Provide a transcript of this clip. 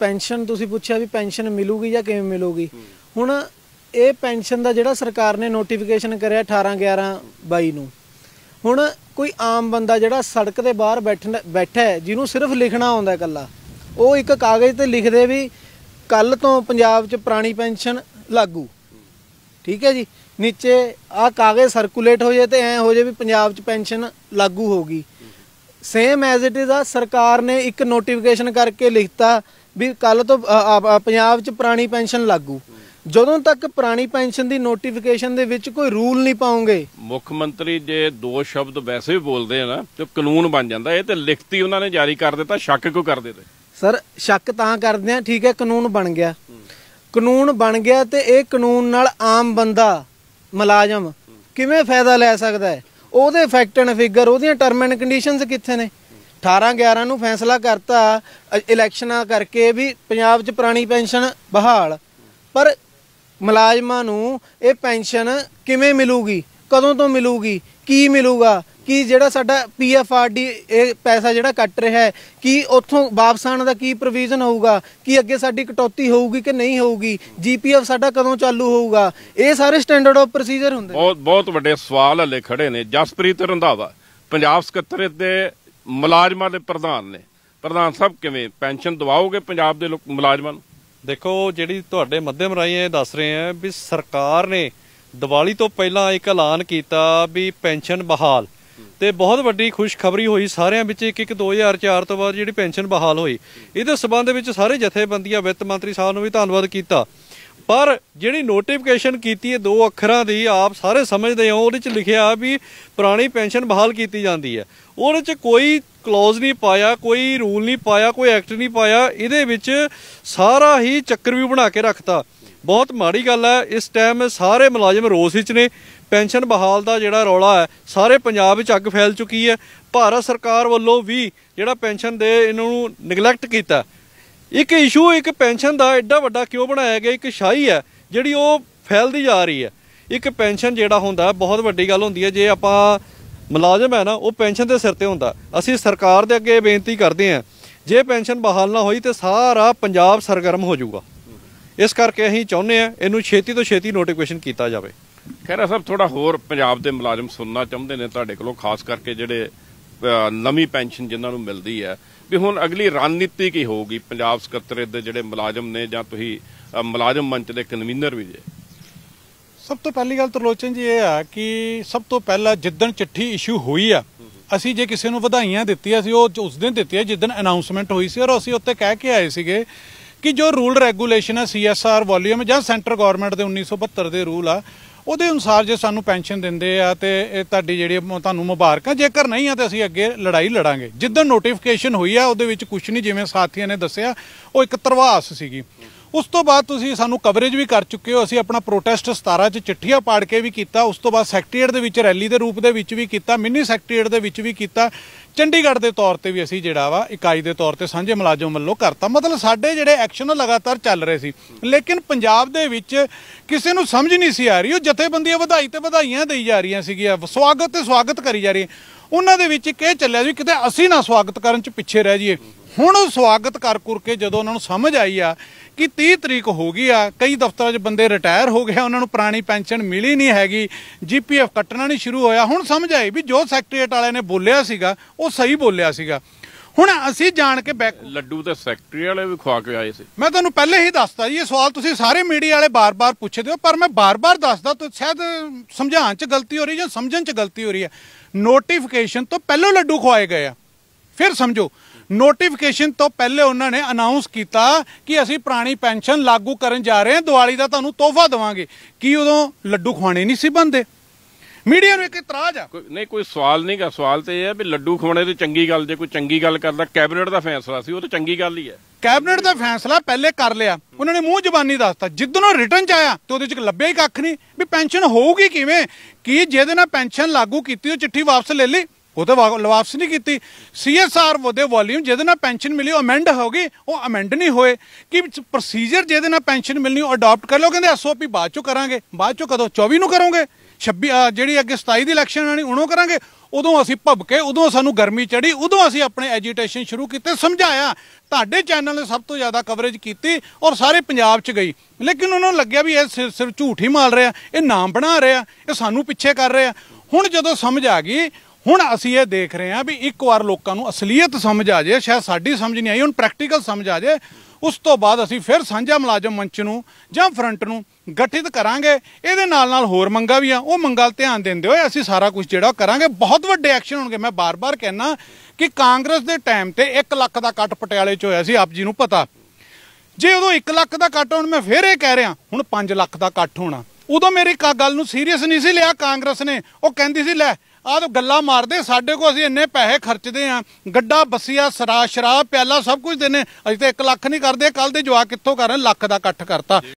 pension ਤੁਸੀਂ ਪੁੱਛਿਆ ਵੀ pension ਮਿਲੂਗੀ ਜਾਂ ਕਿਵੇਂ ਮਿਲੂਗੀ ਹੁਣ ਇਹ ਪੈਨਸ਼ਨ ਦਾ ਜਿਹੜਾ ਸਰਕਾਰ ਨੇ ਨੋਟੀਫਿਕੇਸ਼ਨ ਕਰਿਆ 18 11 22 ਨੂੰ ਹੁਣ ਕੋਈ ਆਮ ਬੰਦਾ ਜਿਹੜਾ ਸੜਕ ਦੇ ਬਾਹਰ ਬੈਠਾ ਹੈ ਜਿਹਨੂੰ ਸਿਰਫ ਲਿਖਣਾ ਆਉਂਦਾ ਇਕੱਲਾ ਉਹ ਇੱਕ ਕਾਗਜ਼ ਤੇ ਲਿਖਦੇ ਵੀ ਕੱਲ ਤੋਂ ਪੰਜਾਬ 'ਚ ਪੁਰਾਣੀ ਪੈਨਸ਼ਨ ਲਾਗੂ ਠੀਕ ਹੈ ਜੀ ਨੀਚੇ ਆ ਕਾਗਜ਼ ਸਰਕੂਲੇਟ ਹੋ ਜੇ ਤੇ ਐ ਹੋ ਜੇ ਵੀ ਪੰਜਾਬ 'ਚ ਪੈਨਸ਼ਨ ਲਾਗੂ ਹੋਗੀ ਸੇਮ ਐਜ਼ ਇਟ ਇਜ਼ ਆ ਸਰਕਾਰ ਨੇ ਇੱਕ ਨੋਟੀਫਿਕੇਸ਼ਨ ਕਰਕੇ ਲਿਖਤਾ ਵੀ ਕੱਲ ਤੋਂ ਪੰਜਾਬ 'ਚ ਪੁਰਾਣੀ ਪੈਨਸ਼ਨ ਲਾਗੂ ਜਦੋਂ ਤੱਕ ਪੁਰਾਣੀ ਪੈਨਸ਼ਨ ਦੀ ਨੋਟੀਫਿਕੇਸ਼ਨ ਦੇ ਵਿੱਚ ਕੋਈ ਰੂਲ ਨਹੀਂ ਪਾਉਂਗੇ ਮੁੱਖ ਮੰਤਰੀ ਜੇ ਦੋ ਸ਼ਬਦ ਵੈਸੇ ਬੋਲਦੇ ਆ ਨਾ ਤੇ ਕਾਨੂੰਨ ਬਣ ਜਾਂਦਾ ਇਹ ਤੇ ਲਿਖਤੀ ਉਹਨਾਂ ਨੇ ਜਾਰੀ ਕਰ ਦਿੱਤਾ ਸ਼ੱਕ ਕਿਉਂ ਕਰਦੇ ਤੇ ਸਰ ਸ਼ੱਕ ਤਾਂ ਕਰਦੇ ਆ ਠੀਕ ਹੈ ਕਾਨੂੰਨ ਬਣ ਗਿਆ ਕਾਨੂੰਨ ਬਣ ਗਿਆ ਤੇ ਇਹ ਕਾਨੂੰਨ ਨਾਲ ਆਮ ਬੰਦਾ ਮੁਲਾਜ਼ਮ ਕਿਵੇਂ ਫਾਇਦਾ ਲੈ ਸਕਦਾ ਹੈ ਉਹਦੇ ਫੈਕਟ ਐਂਡ ਫਿਗਰ ਉਹਦੀਆਂ ਟਰਮ ਐਂਡ ਕੰਡੀਸ਼ਨਸ ਕਿੱਥੇ ਨੇ 18 11 ਨੂੰ ਫੈਸਲਾ ਕਰਤਾ ਇਲੈਕਸ਼ਨਾਂ ਕਰਕੇ ਵੀ ਪੰਜਾਬ 'ਚ ਪੁਰਾਣੀ ਪੈਨਸ਼ਨ ਬਹਾਲ ਪਰ ਮੁਲਾਜ਼ਮਾਂ ਨੂੰ ਇਹ ਪੈਨਸ਼ਨ ਕਿਵੇਂ ਮਿਲੂਗੀ ਕਦੋਂ ਤੋਂ ਮਿਲੂਗੀ ਕੀ ਮਿਲੂਗਾ ਕੀ ਜਿਹੜਾ ਸਾਡਾ ਪੀਐਫਆਰਡੀ ਇਹ ਪੈਸਾ ਜਿਹੜਾ ਕੱਟ ਰਿਹਾ ਹੈ ਕੀ ਉੱਥੋਂ ਵਾਪਸ ਆਣ ਦਾ ਕੀ ਪ੍ਰੋਵੀਜ਼ਨ ਹੋਊਗਾ ਕੀ ਅੱਗੇ ਸਾਡੀ ਕਟੌਤੀ ਹੋਊਗੀ ਕਿ ਨਹੀਂ ਹੋਊਗੀ ਜੀਪੀਐਫ ਸਾਡਾ ਕਦੋਂ ਚਾਲੂ ਹੋਊਗਾ ਇਹ ਸਾਰੇ ਸਟੈਂਡਰਡ ਆਫ ਪ੍ਰੋਸੀਜਰ ਹੁੰਦੇ ਬਹੁਤ ਬਹੁਤ ਵੱਡੇ ਸਵਾਲ ਹਲੇ ਖੜੇ ਨੇ ਜਸਪ੍ਰੀਤ ਰੰਧਾਵਾ ਪੰਜਾਬ ਸਕੱਤਰ ਦੇ ਮੁਲਾਜ਼ਮਾਂ ਦੇ ਪ੍ਰਧਾਨ ਨੇ ਪ੍ਰਧਾਨ ਸਾਹਿਬ ਕਿਵੇਂ ਪੈਨਸ਼ਨ ਦਿਵਾਓਗੇ ਪੰਜਾਬ ਦੇ ਮੁਲਾਜ਼ਮਾਂ ਨੂੰ ਦੇਖੋ ਜਿਹੜੀ ਤੁਹਾਡੇ ਮੱਧਮ ਰਾਹੀਂ ਇਹ ਦੱਸ ਰਹੇ ਆ ਵੀ ਸਰਕਾਰ ਨੇ ਦੀਵਾਲੀ ਤੋਂ ਪਹਿਲਾਂ ਇੱਕ ਐਲਾਨ ਕੀਤਾ ਵੀ ਪੈਨਸ਼ਨ ਬਹਾਲ ਤੇ ਬਹੁਤ ਵੱਡੀ ਖੁਸ਼ਖਬਰੀ ਹੋਈ ਸਾਰਿਆਂ ਵਿੱਚ ਇੱਕ ਇੱਕ 2004 ਤੋਂ ਬਾਅਦ ਜਿਹੜੀ ਪੈਨਸ਼ਨ ਬਹਾਲ ਹੋਈ ਇਹਦੇ ਸਬੰਧ ਵਿੱਚ ਸਾਰੇ ਜਥੇਬੰਦੀਆਂ ਵਿੱਤ ਮੰਤਰੀ ਸਾਹਿਬ ਨੂੰ ਵੀ ਧੰਨਵਾਦ ਕੀਤਾ ਪਰ ਜਿਹੜੀ ਨੋਟੀਫਿਕੇਸ਼ਨ ਕੀਤੀ ਹੈ ਦੋ ਅੱਖਰਾਂ ਦੀ ਆਪ ਸਾਰੇ ਸਮਝਦੇ ਹੋ ਉਹਦੇ ਵਿੱਚ ਲਿਖਿਆ ਵੀ ਪੁਰਾਣੀ ਪੈਨਸ਼ਨ ਬਹਾਲ ਕੀਤੀ ਜਾਂਦੀ ਹੈ ਉਹਦੇ 'ਚ ਕੋਈ ਕਲੌਜ਼ ਨਹੀਂ ਪਾਇਆ ਕੋਈ ਰੂਲ ਨਹੀਂ ਪਾਇਆ ਕੋਈ ਐਕਟ ਨਹੀਂ ਪਾਇਆ ਇਹਦੇ ਵਿੱਚ ਸਾਰਾ ਹੀ ਚੱਕਰ ਵੀ ਬਣਾ ਕੇ ਰੱਖਤਾ ਬਹੁਤ ਮਾੜੀ ਗੱਲ ਹੈ ਇਸ ਟਾਈਮ ਸਾਰੇ ਮੁਲਾਜ਼ਮ ਰੋਸ ਵਿੱਚ ਨੇ ਪੈਨਸ਼ਨ ਬਹਾਲ ਦਾ ਜਿਹੜਾ ਰੌਲਾ ਹੈ ਸਾਰੇ ਪੰਜਾਬ ਵਿੱਚ ਅੱਗ ਫੈਲ ਚੁੱਕੀ ਹੈ ਭਾਰਤ ਸਰਕਾਰ ਵੱਲੋਂ ਵੀ ਜਿਹੜਾ ਪੈਨਸ਼ਨ ਦੇ ਇਹਨਾਂ ਨੂੰ ਨੈਗਲੈਕਟ ਕੀਤਾ ਇੱਕ ਇਸ਼ੂ ਇੱਕ ਪੈਨਸ਼ਨ ਦਾ ਐਡਾ ਵੱਡਾ ਕਿਉਂ ਬਣਾਇਆ ਗਿਆ ਇੱਕ ਸ਼ਾਹੀ ਹੈ ਜਿਹੜੀ ਉਹ ਫੈਲਦੀ ਜਾ ਰਹੀ ਹੈ ਇੱਕ ਪੈਨਸ਼ਨ ਜਿਹੜਾ ਹੁੰਦਾ ਬਹੁਤ ਵੱਡੀ ਗੱਲ ਹੁੰਦੀ ਹੈ ਜੇ ਆਪਾਂ ਮੁਲਾਜ਼ਮ ਹੈ ਨਾ ਉਹ ਪੈਨਸ਼ਨ ਦੇ ਸਿਰ ਤੇ ਹੁੰਦਾ ਅਸੀਂ ਸਰਕਾਰ ਦੇ ਅੱਗੇ ਬੇਨਤੀ ਕਰਦੇ ਹਾਂ ਜੇ ਪੈਨਸ਼ਨ ਬਹਾਲ ਨਾ ਹੋਈ ਤੇ ਸਾਰਾ ਪੰਜਾਬ ਸਰਗਰਮ ਹੋ ਜਾਊਗਾ ਇਸ ਕਰਕੇ ਅਸੀਂ ਚਾਹੁੰਦੇ ਆ ਇਹਨੂੰ ਛੇਤੀ ਤੋਂ ਛੇਤੀ ਨੋਟੀਫਿਕੇਸ਼ਨ ਕੀਤਾ ਜਾਵੇ ਖੈਰਾ ਸਾਹਿਬ ਥੋੜਾ ਹੋਰ ਪੰਜਾਬ ਦੇ ਮੁਲਾਜ਼ਮ ਸੁਣਨਾ ਚਾਹੁੰਦੇ ਨੇ ਤੁਹਾਡੇ ਕੋਲੋਂ ਖਾਸ ਕਰਕੇ ਜਿਹੜੇ ਨਵੀਂ ਪੈਨਸ਼ਨ ਜਿਨ੍ਹਾਂ ਨੂੰ ਮਿਲਦੀ ਹੈ ਵੀ ਹੁਣ ਅਗਲੀ ਰਣਨੀਤੀ ਕੀ ਹੋਊਗੀ ਪੰਜਾਬ ਸਕੱਤਰੇਤ ਦੇ ਜਿਹੜੇ ਮੁਲਾਜ਼ਮ ਨੇ ਜਾਂ ਤੁਸੀਂ ਮੁਲਾਜ਼ਮ ਮੰਚ ਦੇ ਕਨਵੀਨਰ ਵੀ ਜੇ ਸਭ ਤੋਂ ਪਹਿਲੀ ਗੱਲ ਤਰਲੋਚਨ ਜੀ ਇਹ ਆ ਕਿ ਸਭ ਤੋਂ ਪਹਿਲਾਂ ਜਿੱਦਣ ਚਿੱਠੀ ਇਸ਼ੂ ਹੋਈ ਆ ਅਸੀਂ ਜੇ ਕਿਸੇ ਨੂੰ ਵਧਾਈਆਂ ਦਿੱਤੀਆਂ ਸੀ ਉਹ ਉਸ ਦਿਨ ਦਿੱਤੀਆਂ ਜਿੱਦਣ ਅਨਾਉਂਸਮੈਂਟ ਹੋਈ ਸੀ ਔਰ ਅਸੀਂ ਉੱਤੇ ਕਹਿ ਕੇ ਆਏ ਸੀਗੇ ਕਿ ਜੋ ਰੂਲ ਰੈਗੂਲੇਸ਼ਨ ਹੈ ਸੀਐਸਆਰ ਵੋਲਿਊਮ ਜਾਂ ਸੈਂਟਰ ਗਵਰਨਮੈਂਟ ਦੇ 1972 ਦੇ ਰੂਲ ਆ ਉਹਦੇ ਅਨੁਸਾਰ ਜੇ ਸਾਨੂੰ ਪੈਨਸ਼ਨ ਦਿੰਦੇ ਆ ਤੇ ਇਹ ਤੁਹਾਡੀ ਜਿਹੜੀ ਤੁਹਾਨੂੰ ਮੁਬਾਰਕਾਂ ਜੇਕਰ ਨਹੀਂ ਆ ਤੇ ਅਸੀਂ ਅੱਗੇ ਲੜਾਈ ਲੜਾਂਗੇ ਜਿੱਦਣ ਨੋਟੀਫਿਕੇਸ਼ਨ ਹੋਈ ਆ ਉਹਦੇ ਵਿੱਚ ਕੁਝ ਨਹੀਂ ਜਿਵੇਂ ਸਾਥੀਆਂ ਨੇ ਦੱਸਿਆ ਉਹ ਇੱਕ ਤਰਵਾਸ ਸੀਗੀ ਉਸ ਤੋਂ ਬਾਅਦ ਤੁਸੀਂ ਸਾਨੂੰ ਕਵਰੇਜ ਵੀ ਕਰ ਚੁੱਕੇ ਹੋ ਅਸੀਂ ਆਪਣਾ ਪ੍ਰੋਟੈਸਟ 17 ਚ ਚਿੱਠੀਆਂ ਪਾੜ ਕੇ ਵੀ ਕੀਤਾ ਉਸ ਤੋਂ ਬਾਅਦ ਸੈਕਟਰੀਏਟ ਦੇ ਵਿੱਚ ਰੈਲੀ ਦੇ ਰੂਪ ਦੇ ਵਿੱਚ ਵੀ ਕੀਤਾ ਮਿੰਨੀ ਸੈਕਟਰੀਏਟ ਦੇ ਵਿੱਚ ਵੀ ਕੀਤਾ ਚੰਡੀਗੜ੍ਹ ਦੇ ਤੌਰ ਤੇ ਵੀ ਅਸੀਂ ਜਿਹੜਾ ਵਾ ਇਕਾਈ ਦੇ ਤੌਰ ਤੇ ਸਾਂਝੇ ਮਲਾਜਮ ਵੱਲੋਂ ਕਰਤਾ ਮਤਲਬ ਸਾਡੇ ਜਿਹੜੇ ਐਕਸ਼ਨ ਲਗਾਤਾਰ ਚੱਲ ਰਹੇ ਸੀ ਲੇਕਿਨ ਪੰਜਾਬ ਦੇ ਵਿੱਚ ਕਿਸੇ ਨੂੰ ਸਮਝ ਨਹੀਂ ਸੀ ਆ ਰਹੀ ਉਹ ਜਥੇਬੰਦੀਆਂ ਵਧਾਈ ਤੇ ਵਧਾਈਆਂ ਦੇਈ ਜਾ ਰਹੀਆਂ ਸੀਗੀਆਂ ਸਵਾਗਤ ਤੇ ਸਵਾਗਤ ਕਰੀ ਜਾ ਰਹੀ ਉਹਨਾਂ ਦੇ ਵਿੱਚ ਇੱਕ ਇਹ ਚੱਲਿਆ ਸੀ ਕਿਤੇ ਅਸੀਂ ਨਾ ਸਵਾਗਤ ਕਰਨ ਚ ਪਿੱਛੇ ਰਹਿ ਜਾਈਏ ਹੁਣ ਸਵਾਗਤ ਕਰ ਕਰ ਕੇ ਜਦੋਂ ਉਹਨਾਂ ਨੂੰ ਸਮਝ ਆਈ ਆ ਕਿ 30 ਤਰੀਕ ਹੋ ਗਈ ਆ ਕਈ ਦਫ਼ਤਰਾਂ 'ਚ ਬੰਦੇ ਰਿਟਾਇਰ ਹੋ ਗਏ ਉਹਨਾਂ ਨੂੰ ਪੁਰਾਣੀ ਪੈਨਸ਼ਨ ਮਿਲੀ ਨਹੀਂ ਹੈਗੀ ਜੀਪੀਐਫ ਕੱਟਣਾ ਨਹੀਂ ਸ਼ੁਰੂ ਹੋਇਆ ਹੁਣ ਸਮਝ ਆਈ ਵੀ ਜੋ ਸੈਕਟਰੀਏਟ ਵਾਲਿਆਂ ਨੇ ਬੋਲਿਆ ਸੀਗਾ ਉਹ ਸਹੀ ਬੋਲਿਆ ਸੀਗਾ ਹੁਣ ਅਸੀਂ ਜਾਣ ਕੇ ਬੈਕ ਲੱਡੂ ਤੇ ਸੈਕਟਰੀ ਵਾਲੇ ਵੀ ਖਵਾ ਕੇ ਆਏ ਸੀ ਮੈਂ ਤੁਹਾਨੂੰ ਪਹਿਲੇ ਹੀ ਦੱਸਤਾ ਜੀ ਇਹ ਸਵਾਲ ਤੁਸੀਂ ਸਾਰੇ ਮੀਡੀਆ ਵਾਲੇ ਬਾਰ-ਬਾਰ ਪੁੱਛਦੇ ਹੋ ਪਰ ਮੈਂ ਬਾਰ-ਬਾਰ ਦੱਸਦਾ ਤਾਂ ਸ਼ਾਇਦ ਸਮਝਾਉਣ 'ਚ ਗਲਤੀ ਹੋ ਰਹੀ ਜਾਂ ਸਮਝਣ 'ਚ ਗਲਤੀ ਹੋ ਰਹੀ ਹੈ ਨੋਟੀਫਿਕੇਸ਼ਨ ਤੋਂ ਪਹਿਲਾਂ ਲੱਡੂ ਖਵਾਏ ਗਏ ਆ ਫਿਰ ਸਮਝੋ ਨੋਟੀਫਿਕੇਸ਼ਨ ਤੋਂ ਪਹਿਲੇ ਉਹਨਾਂ ਨੇ ਅਨਾਉਂਸ ਕੀਤਾ ਕਿ ਅਸੀਂ ਪੁਰਾਣੀ ਪੈਨਸ਼ਨ ਲਾਗੂ ਕਰਨ ਜਾ ਰਹੇ ਹਾਂ ਦੀਵਾਲੀ ਦਾ ਤੁਹਾਨੂੰ ਤੋਹਫਾ ਦੇਵਾਂਗੇ ਕੀ ਉਦੋਂ ਲੱਡੂ ਖਵਾਣੇ ਨਹੀਂ ਸੀ ਬੰਦੇ ਮੀਡੀਆ ਨੂੰ ਇੱਕ ਇਤਰਾਜ਼ ਆ ਨਹੀਂ ਕੋਈ ਸਵਾਲ ਨਹੀਂਗਾ ਸਵਾਲ ਤੇ ਇਹ ਹੈ ਵੀ ਲੱਡੂ ਖਵਾਣੇ ਤੇ ਚੰਗੀ ਗੱਲ ਜੇ ਕੋਈ ਚੰਗੀ ਗੱਲ ਕਰਦਾ ਕੈਬਨਿਟ ਦਾ ਫੈਸਲਾ ਸੀ ਉਹ ਤਾਂ ਚੰਗੀ ਗੱਲ ਹੀ ਹੈ ਕੈਬਨਿਟ ਦਾ ਫੈਸਲਾ ਪਹਿਲੇ ਕਰ ਲਿਆ ਉਹਨਾਂ ਨੇ ਮੂੰਹ ਜ਼ਬਾਨੀ ਦੱਸਤਾ ਜਿੱਦੋਂ ਰਿਟਰਨ ਚ ਆਇਆ ਤੇ ਉਹਦੇ ਚ ਲੱਭਿਆ ਹੀ ਕੱਖ ਨਹੀਂ ਵੀ ਪੈਨਸ਼ਨ ਹੋਊਗੀ ਕਿਵੇਂ ਕੀ ਜਿਹਦੇ ਨਾਲ ਪੈਨਸ਼ਨ ਲਾਗੂ ਕੀਤੀ ਉਹ ਚਿੱਠੀ ਵਾਪਸ ਲੈ ਲਈ ਉਹ ਤਾਂ ਵਾਪਸ ਨਹੀਂ ਕੀਤੀ ਸੀਐਸਆਰ ਉਹਦੇ ਵੋਲਿਊਮ ਜਿਹਦੇ ਨਾਲ ਪੈਨਸ਼ਨ ਮਿਲੀ ਉਹ ਅਮੈਂਡ ਹੋ ਗਈ ਉਹ ਅਮੈਂਡ ਨਹੀਂ ਹੋਏ ਕਿ ਪ੍ਰੋਸੀਜਰ ਜਿਹਦੇ ਨਾਲ ਪੈਨਸ਼ਨ ਮਿਲਣੀ ਉਹ ਅਡਾਪਟ ਕਰ ਲਓ ਕਹਿੰਦੇ ਐਸਓਪੀ ਬਾਅਦ ਚੋਂ ਕਰਾਂਗੇ ਬਾਅਦ ਚੋਂ ਕਦੋਂ 24 ਨੂੰ ਕਰੋਗੇ 26 ਜਿਹੜੀ ਅੱਗੇ 27 ਦੀ ਇਲੈਕਸ਼ਨ ਆਣੀ ਉਹਨੋਂ ਕਰਾਂਗੇ ਉਦੋਂ ਅਸੀਂ ਭਬਕੇ ਉਦੋਂ ਸਾਨੂੰ ਗਰਮੀ ਚੜੀ ਉਦੋਂ ਅਸੀਂ ਆਪਣੇ ਐਜੀਟੇਸ਼ਨ ਸ਼ੁਰੂ ਕੀਤੇ ਸਮਝਾਇਆ ਤੁਹਾਡੇ ਚੈਨਲ ਨੇ ਸਭ ਤੋਂ ਜ਼ਿਆਦਾ ਕਵਰੇਜ ਕੀਤੀ ਔਰ ਸਾਰੇ ਪੰਜਾਬ 'ਚ ਗਈ ਲੇਕਿਨ ਉਹਨਾਂ ਨੂੰ ਲੱਗਿਆ ਵੀ ਇਹ ਸਿਰ ਝੂਠ ਹੀ ਮਾਲ ਰਿਹਾ ਇਹ ਨਾਮ ਬਣਾ ਰਿਹਾ ਇਹ ਸਾਨੂੰ ਪਿੱਛੇ ਕਰ ਰਿਹਾ ਹੁਣ ਜਦੋਂ ਸਮਝ ਆ ਗਈ ਹੁਣ ਅਸੀਂ ਇਹ ਦੇਖ ਰਹੇ ਹਾਂ ਵੀ ਇੱਕ ਵਾਰ ਲੋਕਾਂ ਨੂੰ ਅਸਲੀਅਤ ਸਮਝ ਆ ਜਾਏ ਸ਼ਾਇਦ ਸਾਡੀ ਸਮਝ ਨਹੀਂ ਆਈ ਹੁਣ ਪ੍ਰੈਕਟੀਕਲ ਸਮਝ ਆ ਜਾਏ ਉਸ ਤੋਂ ਬਾਅਦ ਅਸੀਂ ਫਿਰ ਸਾਂਝਾ ਮੁਲਾਜ਼ਮ ਮੰਚ ਨੂੰ ਜਾਂ ਫਰੰਟ ਨੂੰ ਗਠਿਤ ਕਰਾਂਗੇ ਇਹਦੇ ਨਾਲ ਨਾਲ ਹੋਰ ਮੰਗਾ ਵੀ ਆ ਉਹ ਮੰਗਾਂ ਧਿਆਨ ਦਿੰਦੇ ਹੋਏ ਅਸੀਂ ਸਾਰਾ ਕੁਝ ਜਿਹੜਾ ਕਰਾਂਗੇ ਬਹੁਤ ਵੱਡੇ ਐਕਸ਼ਨ ਹੋਣਗੇ ਮੈਂ ਬਾਰ-ਬਾਰ ਕਹਿਣਾ ਕਿ ਕਾਂਗਰਸ ਦੇ ਟਾਈਮ ਤੇ 1 ਲੱਖ ਦਾ ਕੱਟ ਪਟਿਆਲੇ 'ਚ ਹੋਇਆ ਸੀ ਆਪ ਜੀ ਨੂੰ ਪਤਾ ਜੇ ਉਦੋਂ 1 ਲੱਖ ਦਾ ਕੱਟ ਹੁਣ ਮੈਂ ਫਿਰ ਇਹ ਕਹਿ ਰਿਹਾ ਹੁਣ 5 ਲੱਖ ਦਾ ਕੱਟ ਹੋਣਾ ਉਦੋਂ ਮੇਰੀ ਕਾ ਗੱਲ ਨੂੰ ਸੀਰੀਅਸ ਨਹੀਂ ਸੀ ਲਿਆ ਕਾਂਗਰਸ ਨੇ ਉਹ ਕਹਿੰਦੀ ਸੀ ਲੈ ਆਹ ਤਾਂ ਗੱਲਾਂ ਮਾਰਦੇ ਸਾਡੇ ਕੋ ਅਸੀਂ ਇੰਨੇ ਪੈਸੇ ਖਰਚਦੇ ਆ ਗੱਡਾ ਬਸਿਆ ਸਰਾ ਸ਼ਰਾਬ ਪਿਆਲਾ ਸਭ ਕੁਝ ਦਿੰਨੇ ਅਸੀਂ ਤਾਂ 1 ਲੱਖ ਨਹੀਂ ਕਰਦੇ ਕੱਲ ਦੇ ਜਵਾਕ ਕਿੱਥੋਂ ਕਰਨ ਲੱਖ ਦਾ ਇਕੱਠ ਕਰਤਾ